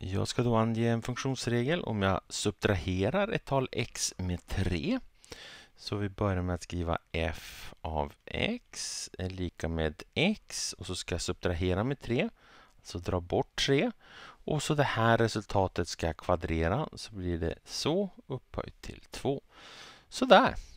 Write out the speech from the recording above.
Jag ska då ange en funktionsregel om jag subtraherar ett tal x med 3. Så vi börjar med att skriva f av x är lika med x och så ska jag subtrahera med 3. alltså dra bort 3. Och så det här resultatet ska jag kvadrera så blir det så upphöjt till 2. Sådär.